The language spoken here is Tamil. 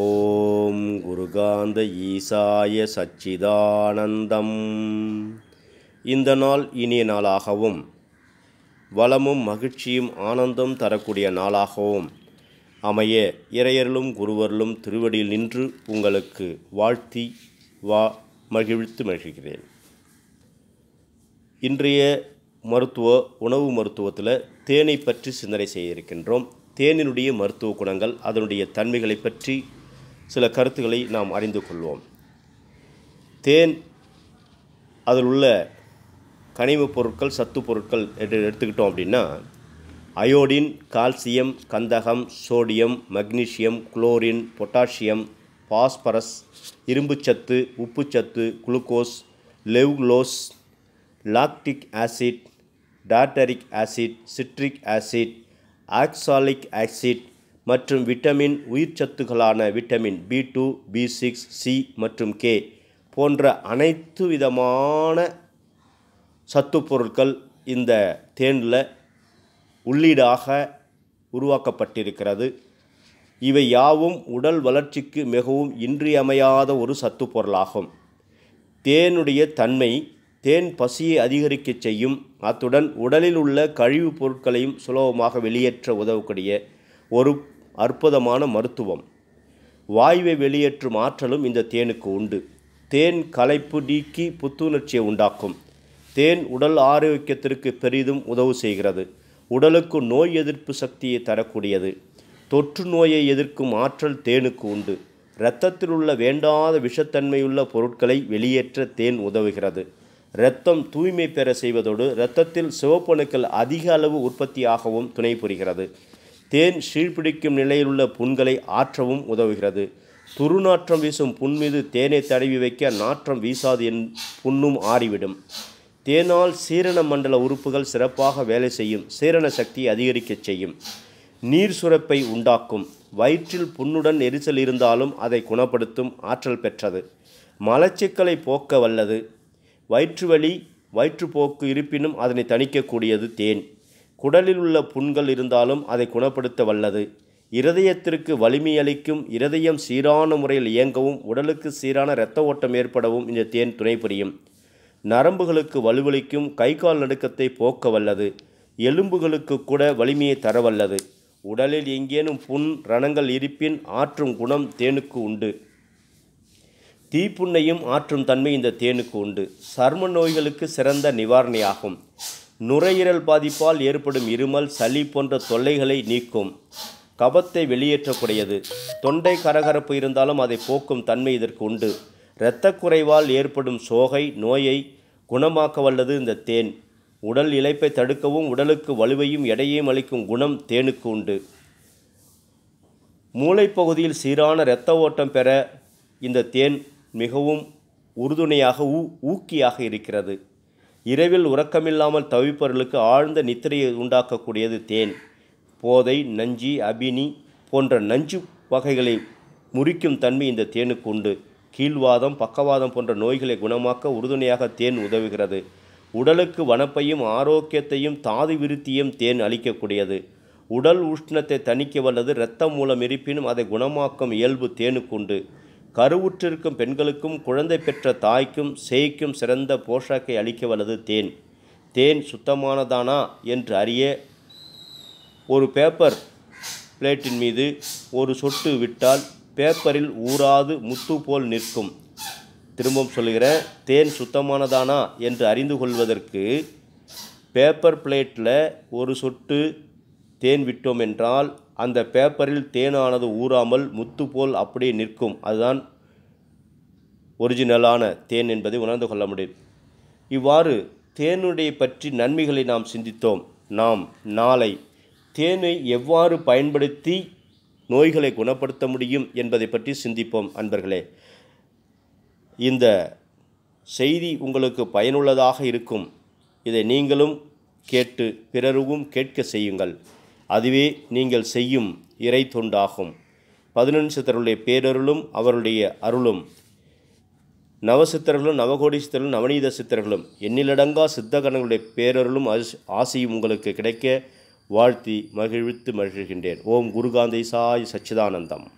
ஓம் குருகாந்த ஈசாய சச்சிதானந்தம் இந்த நாள் இனிய நாளாகவும் வளமும் மகிழ்ச்சியும் ஆனந்தம் தரக்கூடிய நாளாகவும் அமைய இறையர்களும் குருவர்களும் திருவடியில் நின்று உங்களுக்கு வாழ்த்தி வா மகிழ்த்து மகிழ்கிறேன் இன்றைய மருத்துவ உணவு மருத்துவத்தில் தேனை பற்றி சிந்தனை செய்ய இருக்கின்றோம் தேனினுடைய மருத்துவ குணங்கள் அதனுடைய தன்மைகளை பற்றி சில கருத்துக்களை நாம் அறிந்து கொள்வோம் தேன் அதில் உள்ள கனிமப் பொருட்கள் சத்து பொருட்கள் என்று எடுத்துக்கிட்டோம் அப்படின்னா அயோடின் கால்சியம் கந்தகம் sodium magnesium chlorine potassium phosphorus இரும்புச்சத்து உப்புச்சத்து glucose levulose lactic acid tartaric acid citric acid oxalic acid மற்றும் விட்டமின் உயிர்ச்சத்துக்களான vitamin B two B six C மற்றும் கே போன்ற அனைத்து விதமான சத்து பொருட்கள் இந்த தேனில் உள்ளீடாக உருவாக்கப்பட்டிருக்கிறது இவை யாவும் உடல் வளர்ச்சிக்கு மிகவும் இன்றியமையாத ஒரு சத்து பொருளாகும் தேனுடைய தன்மை தேன் பசியை அதிகரிக்கச் செய்யும் அத்துடன் உடலில் உள்ள கழிவுப் பொருட்களையும் சுலபமாக வெளியேற்ற உதவக்கூடிய ஒரு அற்புதமான மருத்துவம் வாயுவை வெளியேற்றும் ஆற்றலும் இந்த தேனுக்கு உண்டு தேன் களைப்பு நீக்கி புத்துணர்ச்சியை உண்டாக்கும் தேன் உடல் ஆரோக்கியத்திற்கு பெரிதும் உதவு செய்கிறது உடலுக்கு நோய் எதிர்ப்பு சக்தியை தரக்கூடியது தொற்று நோயை எதிர்க்கும் ஆற்றல் தேனுக்கு உண்டு இரத்தத்தில் உள்ள வேண்டாத விஷத்தன்மையுள்ள பொருட்களை வெளியேற்ற தேன் உதவுகிறது இரத்தம் தூய்மை பெற செய்வதோடு இரத்தத்தில் சிவப்பணுக்கள் அதிக அளவு உற்பத்தியாகவும் துணை புரிகிறது தேன் சீழ்பிடிக்கும் நிலையில் உள்ள புண்களை ஆற்றவும் உதவுகிறது துருநாற்றம் வீசும் புண் மீது தேனை தடவி வைக்க நாற்றம் வீசாது என் புண்ணும் ஆறிவிடும் தேனால் சீரண மண்டல உறுப்புகள் சிறப்பாக வேலை செய்யும் சீரண சக்தி அதிகரிக்கச் செய்யும் நீர் சுரப்பை உண்டாக்கும் வயிற்றில் புண்ணுடன் எரிச்சல் இருந்தாலும் அதை குணப்படுத்தும் ஆற்றல் பெற்றது மலச்சிக்கலை போக்க வல்லது வயிற்றுவலி வயிற்றுப்போக்கு இருப்பினும் அதனை தணிக்கக்கூடியது தேன் குடலில் உள்ள புண்கள் இருந்தாலும் அதை குணப்படுத்த வல்லது இருதயத்திற்கு வலிமையளிக்கும் இருதயம் சீரான முறையில் இயங்கவும் உடலுக்கு சீரான இரத்த ஓட்டம் ஏற்படவும் இந்த தேன் துணை புரியும் நரம்புகளுக்கு வலுவளிக்கும் கை கால் நடுக்கத்தை போக்க வல்லது எலும்புகளுக்கு கூட வலிமையை தர வல்லது உடலில் எங்கேனும் புண் ரணங்கள் இருப்பின் ஆற்றும் குணம் தேனுக்கு உண்டு தீப்புண்ணையும் ஆற்றும் தன்மை இந்த தேனுக்கு உண்டு சர்ம நோய்களுக்கு சிறந்த நிவாரணியாகும் நுரையீரல் பாதிப்பால் ஏற்படும் இருமல் சளி போன்ற தொல்லைகளை நீக்கும் கபத்தை வெளியேற்றக்கூடியது தொண்டை கரகரப்பு இருந்தாலும் அதை போக்கும் தன்மை இதற்கு உண்டு இரத்த குறைவால் ஏற்படும் சோகை நோயை குணமாக்க வல்லது இந்த தேன் உடல் இழைப்பை தடுக்கவும் உடலுக்கு வலுவையும் எடையையும் அளிக்கும் குணம் தேனுக்கு உண்டு மூளைப்பகுதியில் சீரான இரத்த ஓட்டம் பெற இந்த தேன் மிகவும் உறுதுணையாக ஊ ஊக்கியாக இருக்கிறது இரவில் உறக்கமில்லாமல் தவிப்பவர்களுக்கு ஆழ்ந்த நித்திரையை உண்டாக்கக்கூடியது தேன் போதை நஞ்சி அபினி போன்ற நஞ்சு வகைகளை முறிக்கும் தன்மை இந்த தேனுக்கு உண்டு கீழ்வாதம் பக்கவாதம் போன்ற நோய்களை குணமாக்க உறுதுணையாக தேன் உதவுகிறது உடலுக்கு வனப்பையும் ஆரோக்கியத்தையும் தாது விருத்தியும் தேன் அளிக்கக்கூடியது உடல் உஷ்ணத்தை தணிக்க வல்லது இரத்தம் மூலம் இருப்பினும் அதை குணமாக்கும் இயல்பு தேனுக்குண்டு கருவுற்றிருக்கும் பெண்களுக்கும் குழந்தை பெற்ற தாய்க்கும் சேய்க்கும் சிறந்த போஷாக்கை அளிக்க வல்லது தேன் தேன் சுத்தமானதானா என்று அறிய ஒரு பேப்பர் பிளேட்டின் மீது ஒரு சொட்டு விட்டால் பேப்பரில் ஊறாது முத்து போல் நிற்கும் திரும்பவும் சொல்லுகிறேன் தேன் சுத்தமானதானா என்று அறிந்து கொள்வதற்கு பேப்பர் பிளேட்டில் ஒரு சொட்டு தேன் விட்டோம் என்றால் அந்த பேப்பரில் தேனானது ஊறாமல் முத்து போல் அப்படியே நிற்கும் அதுதான் ஒரிஜினலான தேன் என்பதை உணர்ந்து கொள்ள முடியும் இவ்வாறு தேனுடைய பற்றி நன்மைகளை நாம் சிந்தித்தோம் நாம் நாளை தேனை எவ்வாறு பயன்படுத்தி நோய்களை குணப்படுத்த முடியும் என்பதை பற்றி சிந்திப்போம் அன்பர்களே இந்த செய்தி உங்களுக்கு பயனுள்ளதாக இருக்கும் இதை நீங்களும் கேட்டு பிறருவும் கேட்க செய்யுங்கள் அதுவே நீங்கள் செய்யும் இறை தொண்டாகும் பதினொன்று பேரருளும் அவருடைய அருளும் நவசித்தர்களும் நவகோடி சித்தர்களும் நவநீத சித்தர்களும் எண்ணிலடங்கா சித்தகணங்களுடைய பேரருளும் ஆசையும் உங்களுக்கு கிடைக்க வாழ்த்தி மகிழ்வித்து மகிழ்கின்றேன் ஓம் குருகாந்தை சாய் சச்சிதானந்தம்